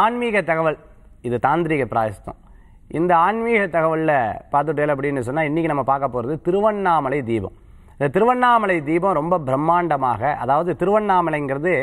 ஆன்மீக தகவல் இது தாந்திரிக பிராயஸ்தம் இந்த ஆன்மீக தகவலில் பார்த்துட்டேன் அப்படின்னு சொன்னால் இன்றைக்கி நம்ம பார்க்க போகிறது திருவண்ணாமலை தீபம் இந்த திருவண்ணாமலை தீபம் ரொம்ப பிரம்மாண்டமாக அதாவது திருவண்ணாமலைங்கிறது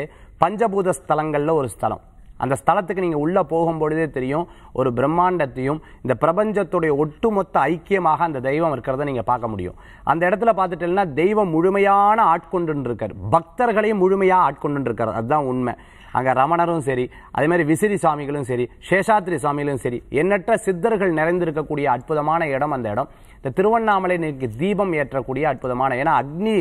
பஞ்சபூத ஸ்தலங்களில் ஒரு ஸ்தலம் அந்த ஸ்தலத்துக்கு நீங்கள் உள்ளே போகும்பொழுதே தெரியும் ஒரு பிரம்மாண்டத்தையும் இந்த பிரபஞ்சத்துடைய ஒட்டுமொத்த ஐக்கியமாக அந்த தெய்வம் இருக்கிறத நீங்கள் பார்க்க முடியும் அந்த இடத்துல பார்த்துட்டேன்னா தெய்வம் முழுமையான ஆட்கொண்டுருக்கார் பக்தர்களையும் முழுமையாக ஆட்கொண்டுருக்கார் அதுதான் உண்மை அங்கே ரமணரும் சரி அதே மாதிரி விசிறி சாமிகளும் சரி சேஷாத்ரி சாமிகளும் சரி எண்ணற்ற சித்தர்கள் நிறைந்திருக்கக்கூடிய அற்புதமான இடம் அந்த இடம் இந்த திருவண்ணாமலை தீபம் ஏற்றக்கூடிய அற்புதமான ஏன்னா அக்னி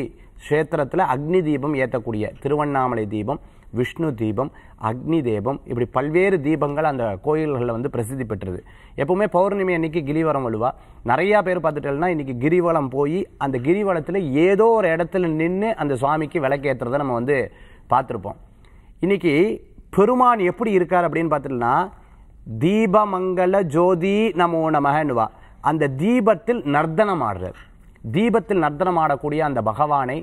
கஷேத்திரத்தில் அக்னி தீபம் ஏற்றக்கூடிய திருவண்ணாமலை தீபம் விஷ்ணு தீபம் அக்னி தேபம் இப்படி பல்வேறு தீபங்கள் அந்த கோயில்களில் வந்து பிரசித்தி பெற்றது எப்போவுமே பௌர்ணமி அன்னைக்கு கிரிவலம் வலுவா நிறையா பேர் பார்த்துட்டோம்னா இன்றைக்கி கிரிவலம் போய் அந்த கிரிவலத்தில் ஏதோ ஒரு இடத்துல நின்று அந்த சுவாமிக்கு விளக்கேற்றுறதை நம்ம வந்து பார்த்துருப்போம் இன்றைக்கி பெருமான் எப்படி இருக்கார் அப்படின்னு பார்த்துட்டோம்னா தீபமங்கல ஜோதி நமோ நமகன்னுவா அந்த தீபத்தில் நர்த்தனம் ஆடுறார் தீபத்தில் நர்த்தனம் ஆடக்கூடிய அந்த பகவானை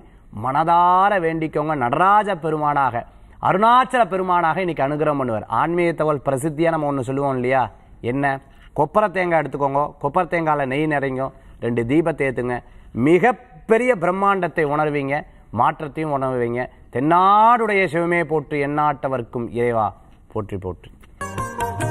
மனதார வேண்டிக்கவங்க நடராஜ பெருமானாக அருணாச்சல பெருமானாக இன்றைக்கி அனுகிரகம் பண்ணுவார் ஆன்மீக பிரசித்தியாக நம்ம ஒன்று சொல்லுவோம் இல்லையா என்ன கொப்பரை தேங்காய் எடுத்துக்கோங்க கொப்பரை தேங்காயில் நெய் நிறைங்க ரெண்டு தீபத்தை ஏற்றுங்க மிகப்பெரிய பிரம்மாண்டத்தை உணர்வீங்க மாற்றத்தையும் உணர்வீங்க தென்னாடுடைய சிவமே போற்று எண்ணாட்டவர்க்கும் இறைவா போற்றி போற்று